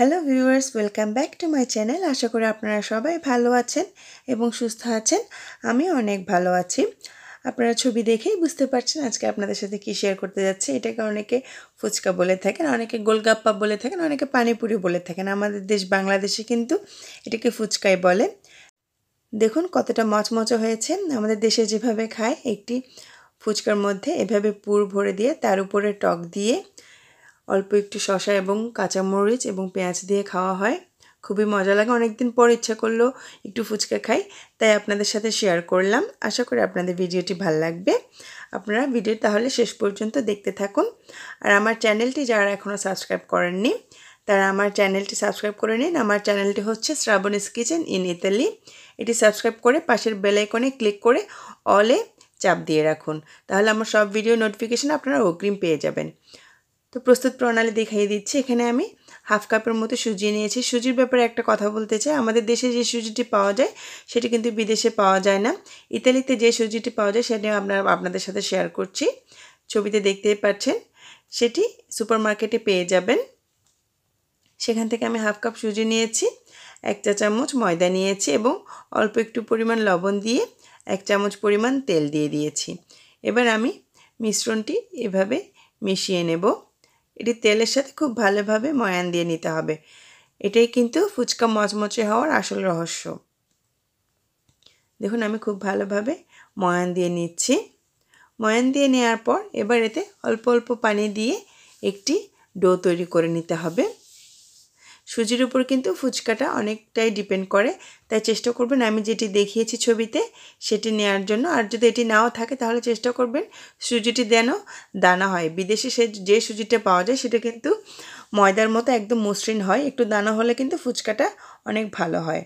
hello viewers welcome back to my channel আশা করি আপনারা সবাই ভালো আছেন এবং সুস্থ আছেন আমি অনেক ভালো আছি আপনারা ছবি দেখেই বুঝতে পারছেন আজকে আপনাদের সাথে কী শেয়ার করতে যাচ্ছে এটাকে অনেকে ফুচকা বলে থাকেন অনেকে গোলগাপ্পা বলে থাকেন অনেকে পানিপুরি বলে থাকেন আমাদের দেশ বাংলাদেশে কিন্তু এটাকে ফুচকাই বলে দেখুন কতটা মচমচ হয়েছে আমাদের দেশে যেভাবে খায় একটি ফুচকার মধ্যে এভাবে পুর ভরে দিয়ে তার উপরে টক দিয়ে অল্প একটু শশা এবং কাঁচামরিচ এবং পেঁয়াজ দিয়ে খাওয়া হয় খুবই মজা লাগে অনেকদিন পর ইচ্ছা করলো একটু ফুচকা খাই তাই আপনাদের সাথে শেয়ার করলাম আশা করি আপনাদের ভিডিওটি ভাল লাগবে আপনারা ভিডিও তাহলে শেষ পর্যন্ত দেখতে থাকুন আর আমার চ্যানেলটি যারা এখনও সাবস্ক্রাইব করেননি তারা আমার চ্যানেলটি সাবস্ক্রাইব করে নিন আমার চ্যানেলটি হচ্ছে শ্রাবণীস কিচেন ইন ইতালি এটি সাবস্ক্রাইব করে পাশের বেলাইকনে ক্লিক করে অলে চাপ দিয়ে রাখুন তাহলে আমার সব ভিডিও নোটিফিকেশান আপনারা অগ্রিম পেয়ে যাবেন তো প্রস্তুত প্রণালী দেখিয়ে দিচ্ছি এখানে আমি হাফ কাপের মতো সুজি নিয়েছি সুজির ব্যাপারে একটা কথা বলতে চাই আমাদের দেশে যে সুজিটি পাওয়া যায় সেটি কিন্তু বিদেশে পাওয়া যায় না ইতালিতে যে সুজিটি পাওয়া যায় সেটি আপনার আপনাদের সাথে শেয়ার করছি ছবিতে দেখতেই পাচ্ছেন সেটি সুপারমার্কেটে পেয়ে যাবেন সেখান থেকে আমি হাফ কাপ সুজি নিয়েছি এক চা চামচ ময়দা নিয়েছি এবং অল্প একটু পরিমাণ লবণ দিয়ে এক চামচ পরিমাণ তেল দিয়ে দিয়েছি এবার আমি মিশ্রণটি এভাবে মিশিয়ে নেব এটি তেলের সাথে খুব ভালোভাবে ময়ান দিয়ে নিতে হবে এটাই কিন্তু ফুচকা মচমচে হওয়ার আসল রহস্য দেখুন আমি খুব ভালোভাবে ময়ান দিয়ে নিচ্ছি ময়ান দিয়ে নেওয়ার পর এবার এতে অল্প অল্প পানি দিয়ে একটি ডো তৈরি করে নিতে হবে সুজির উপর কিন্তু ফুচকাটা অনেকটাই ডিপেন্ড করে তাই চেষ্টা করবেন আমি যেটি দেখিয়েছি ছবিতে সেটি নেওয়ার জন্য আর যদি এটি নাও থাকে তাহলে চেষ্টা করবেন সুজিটি যেন দানা হয় বিদেশে সে যে সুজিটা পাওয়া যায় সেটা কিন্তু ময়দার মতো একদম মসৃণ হয় একটু দানা হলে কিন্তু ফুচকাটা অনেক ভালো হয়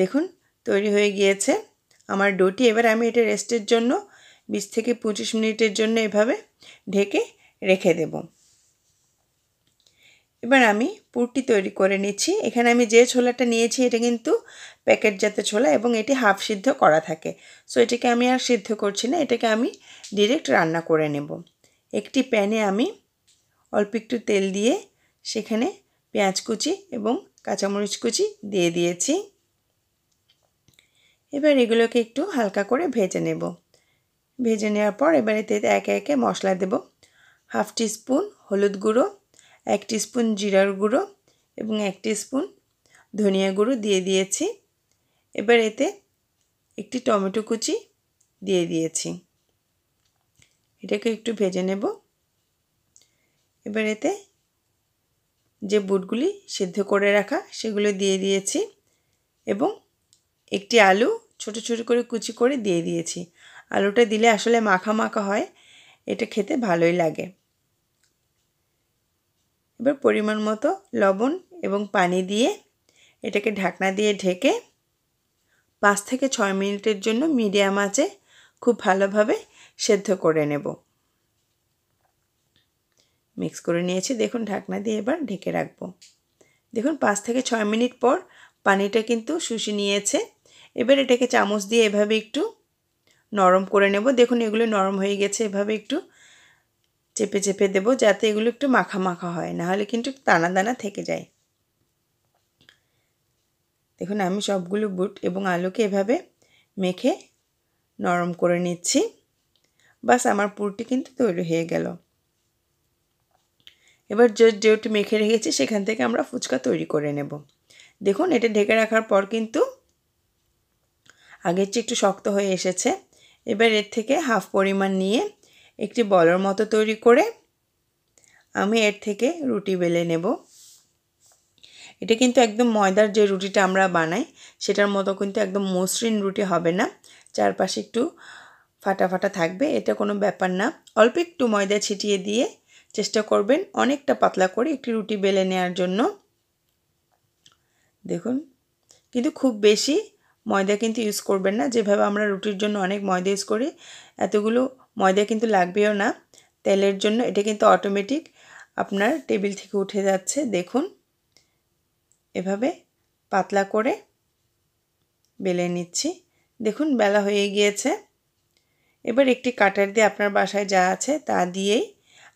দেখুন তৈরি হয়ে গিয়েছে আমার ডোটি এবার আমি এটা রেস্টের জন্য বিশ থেকে পঁচিশ মিনিটের জন্য এভাবে ঢেকে রেখে দেবো এবার আমি পুরটি তৈরি করে নিচ্ছি এখানে আমি যে ছোলাটা নিয়েছি এটা কিন্তু প্যাকেটজাত ছোলা এবং এটি হাফ সিদ্ধ করা থাকে সো এটাকে আমি আর সিদ্ধ করছি না এটাকে আমি ডিরেক্ট রান্না করে নেব একটি প্যানে আমি অল্প একটু তেল দিয়ে সেখানে পেঁয়াজ কুচি এবং কাঁচামরিচ কুচি দিয়ে দিয়েছি এবার এগুলোকে একটু হালকা করে ভেজে নেব ভেজে নেওয়ার পর এবারে এতে একে একে মশলা দেব হাফ টিস্পুন হলুদ গুঁড়ো এক স্পুন জিরার গুঁড়ো এবং এক স্পুন ধনিয়া গুঁড়ো দিয়ে দিয়েছি এবার এতে একটি টমেটো কুচি দিয়ে দিয়েছি এটাকে একটু ভেজে নেব এবার এতে যে বুটগুলি সিদ্ধ করে রাখা সেগুলো দিয়ে দিয়েছি এবং একটি আলু ছোট ছোট করে কুচি করে দিয়ে দিয়েছি আলুটা দিলে আসলে মাখা মাখা হয় এটা খেতে ভালোই লাগে এবার পরিমাণ মতো লবণ এবং পানি দিয়ে এটাকে ঢাকনা দিয়ে ঢেকে পাঁচ থেকে ছয় মিনিটের জন্য মিডিয়াম আঁচে খুব ভালোভাবে সেদ্ধ করে নেব মিক্স করে নিয়েছি দেখুন ঢাকনা দিয়ে এবার ঢেকে রাখবো দেখুন পাঁচ থেকে ছয় মিনিট পর পানিটা কিন্তু শুষে নিয়েছে এবার এটাকে চামচ দিয়ে এভাবে একটু নরম করে নেব দেখুন এগুলো নরম হয়ে গেছে এভাবে একটু চেপে চেপে দেব যাতে এগুলো একটু মাখা মাখা হয় নাহলে কিন্তু দানা দানা থেকে যায় দেখুন আমি সবগুলো বুট এবং আলুকে এভাবে মেখে নরম করে নিচ্ছি বাস আমার পুরটি কিন্তু তৈরি হয়ে গেল এবার যে যেটি মেখে রেখেছি সেখান থেকে আমরা ফুচকা তৈরি করে নেব দেখুন এটা ঢেকে রাখার পর কিন্তু আগের চেয়ে একটু শক্ত হয়ে এসেছে এবার এর থেকে হাফ পরিমাণ নিয়ে একটি বলর মতো তৈরি করে আমি এর থেকে রুটি বেলে নেব এটা কিন্তু একদম ময়দার যে রুটিটা আমরা বানাই সেটার মতো কিন্তু একদম মসৃণ রুটি হবে না চারপাশে একটু ফাটা ফাটা থাকবে এটা কোনো ব্যাপার না অল্প একটু ময়দা ছিটিয়ে দিয়ে চেষ্টা করবেন অনেকটা পাতলা করে একটি রুটি বেলে নেওয়ার জন্য দেখুন কিন্তু খুব বেশি ময়দা কিন্তু ইউজ করবেন না যেভাবে আমরা রুটির জন্য অনেক ময়দা ইউজ করি এতগুলো ময়দা কিন্তু লাগবেও না তেলের জন্য এটা কিন্তু অটোমেটিক আপনার টেবিল থেকে উঠে যাচ্ছে দেখুন এভাবে পাতলা করে বেলে নিচ্ছি দেখুন বেলা হয়ে গিয়েছে এবার একটি কাটার দিয়ে আপনার বাসায় যা আছে তা দিয়েই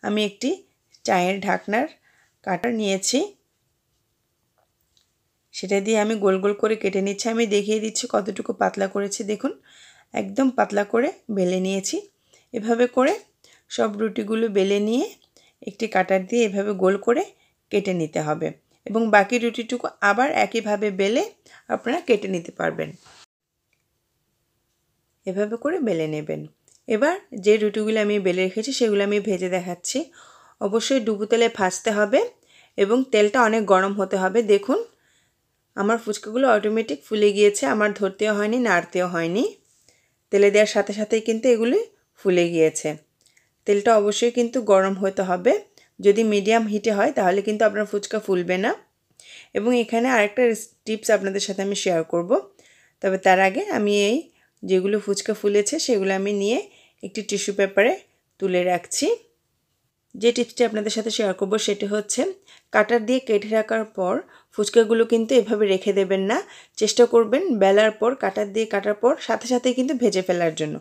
আমি একটি চায়ের ঢাকনার কাটার নিয়েছি সেটা দিয়ে আমি গোল গোল করে কেটে নিচ্ছি আমি দেখিয়ে দিচ্ছি কতটুকু পাতলা করেছি দেখুন একদম পাতলা করে বেলে নিয়েছি এভাবে করে সব রুটিগুলো বেলে নিয়ে একটি কাটার দিয়ে এভাবে গোল করে কেটে নিতে হবে এবং বাকি রুটিটুকু আবার একইভাবে বেলে আপনারা কেটে নিতে পারবেন এভাবে করে বেলে নেবেন এবার যে রুটিগুলো আমি বেলে রেখেছি সেগুলো আমি ভেজে দেখাচ্ছি অবশ্যই ডুবু তেলে ভাজতে হবে এবং তেলটা অনেক গরম হতে হবে দেখুন আমার ফুচকাগুলো অটোমেটিক ফুলে গিয়েছে আমার ধরতেও হয়নি নাড়তেও হয়নি তেলে দেওয়ার সাথে সাথেই কিন্তু এগুলি ফুলে গিয়েছে তেলটা অবশ্যই কিন্তু গরম হতে হবে যদি মিডিয়াম হিটে হয় তাহলে কিন্তু আপনার ফুচকা ফুলবে না এবং এখানে আরেকটা টিপস আপনাদের সাথে আমি শেয়ার করব তবে তার আগে আমি এই যেগুলো ফুচকা ফুলেছে সেগুলো আমি নিয়ে একটি টিস্যু পেপারে তুলে রাখছি যে টিপসটি আপনাদের সাথে শেয়ার করবো সেটি হচ্ছে কাটার দিয়ে কেটে রাখার পর ফুচকাগুলো কিন্তু এভাবে রেখে দেবেন না চেষ্টা করবেন বেলার পর কাটার দিয়ে কাটার পর সাথে সাথে কিন্তু ভেজে ফেলার জন্য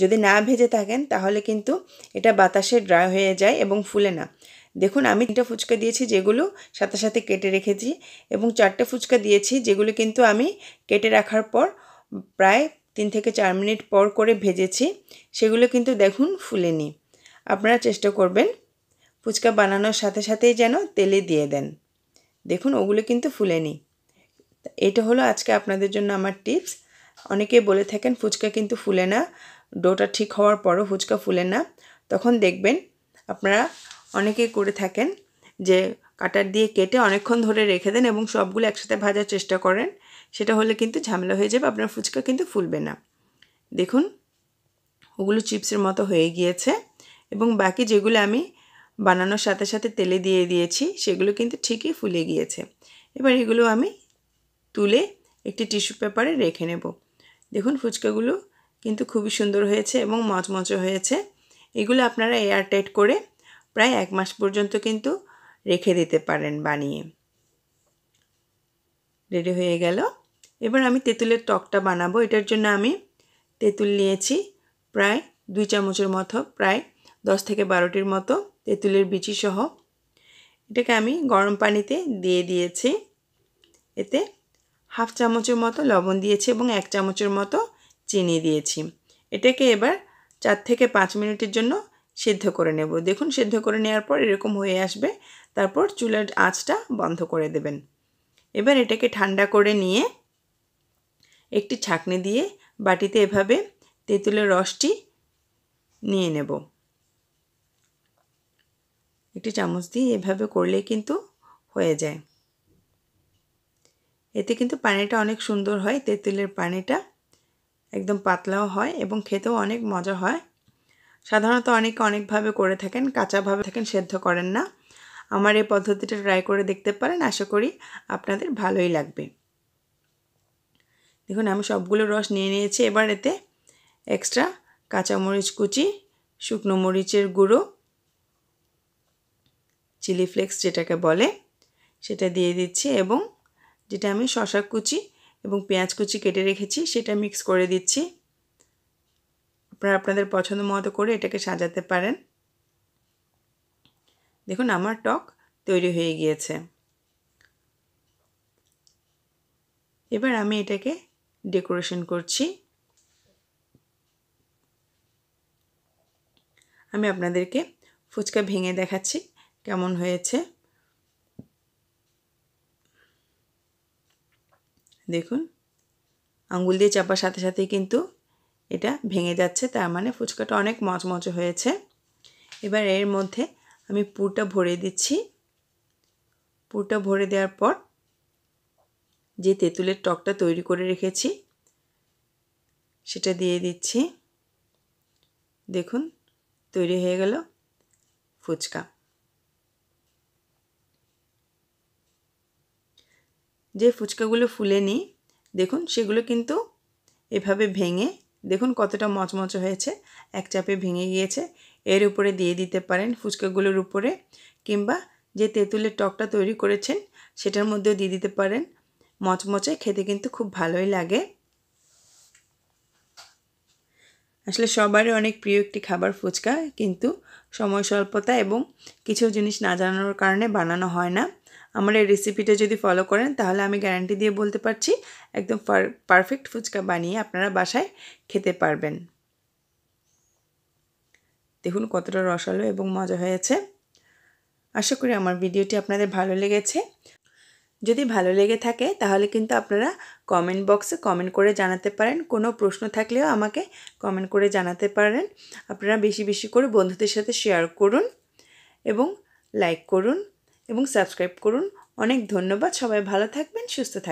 যদি না ভেজে থাকেন তাহলে কিন্তু এটা বাতাসে ড্রাই হয়ে যায় এবং ফুলে না দেখুন আমি তিনটা ফুচকা দিয়েছি যেগুলো সাথে সাথে কেটে রেখেছি এবং চারটে ফুচকা দিয়েছি যেগুলো কিন্তু আমি কেটে রাখার পর প্রায় তিন থেকে চার মিনিট পর করে ভেজেছি সেগুলো কিন্তু দেখুন ফুলেনি আপনারা চেষ্টা করবেন ফুচকা বানানোর সাথে সাথেই যেন তেলে দিয়ে দেন দেখুন ওগুলো কিন্তু ফুলেনি এটা হলো আজকে আপনাদের জন্য আমার টিপস অনেকে বলে থাকেন ফুচকা কিন্তু ফুলে না ডোটা ঠিক হওয়ার পরও ফুচকা ফুলে না তখন দেখবেন আপনারা অনেকে করে থাকেন যে কাটার দিয়ে কেটে অনেকক্ষণ ধরে রেখে দেন এবং সবগুলো একসাথে ভাজার চেষ্টা করেন সেটা হলে কিন্তু ঝামেলা হয়ে যাবে আপনার ফুচকা কিন্তু ফুলবে না দেখুন ওগুলো চিপসের মতো হয়ে গিয়েছে এবং বাকি যেগুলো আমি বানানোর সাথে সাথে তেলে দিয়ে দিয়েছি সেগুলো কিন্তু ঠিকই ফুলে গিয়েছে এবার এগুলো আমি তুলে একটি টিস্যু পেপারে রেখে নেব দেখুন ফুচকাগুলো কিন্তু খুবই সুন্দর হয়েছে এবং মচমচে হয়েছে এগুলো আপনারা এয়ারটাইট করে প্রায় এক মাস পর্যন্ত কিন্তু রেখে দিতে পারেন বানিয়ে রেডি হয়ে গেল এবার আমি তেঁতুলের টকটা বানাবো এটার জন্য আমি তেঁতুল নিয়েছি প্রায় দুই চামচের মতো প্রায় দশ থেকে বারোটির মতো তেঁতুলের বিচি সহ এটাকে আমি গরম পানিতে দিয়ে দিয়েছি এতে হাফ চামচের মতো লবণ দিয়েছি এবং এক চামচের মতো চিনি দিয়েছি এটাকে এবার চার থেকে পাঁচ মিনিটের জন্য সেদ্ধ করে নেব দেখুন সেদ্ধ করে নেওয়ার পর এরকম হয়ে আসবে তারপর চুলার আঁচটা বন্ধ করে দেবেন এবার এটাকে ঠান্ডা করে নিয়ে একটি ছাকনি দিয়ে বাটিতে এভাবে তেঁতুলের রসটি নিয়ে নেব একটি চামচ দিয়ে এভাবে করলে কিন্তু হয়ে যায় এতে কিন্তু পানিটা অনেক সুন্দর হয় তেঁতুলের পানিটা একদম পাতলাও হয় এবং খেতেও অনেক মজা হয় সাধারণত অনেকে অনেকভাবে করে থাকেন কাঁচাভাবে থাকেন সেদ্ধ করেন না আমার এই পদ্ধতিটা ট্রাই করে দেখতে পারেন আশা করি আপনাদের ভালোই লাগবে দেখুন আমি সবগুলো রস নিয়ে নিয়েছি এবার এতে এক্সট্রা কাঁচামরিচ কুচি শুকনো মরিচের গুঁড়ো চিলি ফ্লেক্স যেটাকে বলে সেটা দিয়ে দিচ্ছি এবং যেটা আমি শশা কুচি এবং পেঁয়াজ কুচি কেটে রেখেছি সেটা মিক্স করে দিচ্ছি আপনারা আপনাদের পছন্দ মতো করে এটাকে সাজাতে পারেন দেখুন আমার টক তৈরি হয়ে গিয়েছে এবার আমি এটাকে ডেকোরেশন করছি আমি আপনাদেরকে ফুচকা ভেঙে দেখাচ্ছি কেমন হয়েছে দেখুন আঙ্গুল দিয়ে চাপার সাথে সাথে কিন্তু এটা ভেঙে যাচ্ছে তার মানে ফুচকাটা অনেক মচমচে হয়েছে এবার এর মধ্যে আমি পুরটা ভরে দিচ্ছি পুরটা ভরে দেওয়ার পর যে তেঁতুলের টকটা তৈরি করে রেখেছি সেটা দিয়ে দিচ্ছি দেখুন তৈরি হয়ে গেল ফুচকা যে ফুচকাগুলো ফুলেনি দেখুন সেগুলো কিন্তু এভাবে ভেঙে দেখুন কতটা মচমচ হয়েছে এক চাপে ভেঙে গিয়েছে এর উপরে দিয়ে দিতে পারেন ফুচকাগুলোর উপরে কিংবা যে তেঁতুলের টকটা তৈরি করেছেন সেটার মধ্যেও দিয়ে দিতে পারেন মচমচে খেতে কিন্তু খুব ভালোই লাগে আসলে সবারই অনেক প্রিয় একটি খাবার ফুচকা কিন্তু সময় স্বল্পতা এবং কিছু জিনিস না জানানোর কারণে বানানো হয় না আমার এই রেসিপিটা যদি ফলো করেন তাহলে আমি গ্যারান্টি দিয়ে বলতে পারছি একদম পারফেক্ট ফুচকা বানিয়ে আপনারা বাসায় খেতে পারবেন দেখুন কতটা রসালো এবং মজা হয়েছে আশা করি আমার ভিডিওটি আপনাদের ভালো লেগেছে যদি ভালো লেগে থাকে তাহলে কিন্তু আপনারা কমেন্ট বক্সে কমেন্ট করে জানাতে পারেন কোনো প্রশ্ন থাকলেও আমাকে কমেন্ট করে জানাতে পারেন আপনারা বেশি বেশি করে বন্ধুদের সাথে শেয়ার করুন এবং লাইক করুন এবং সাবস্ক্রাইব করুন অনেক ধন্যবাদ সবাই ভালো থাকবেন সুস্থ থাকবেন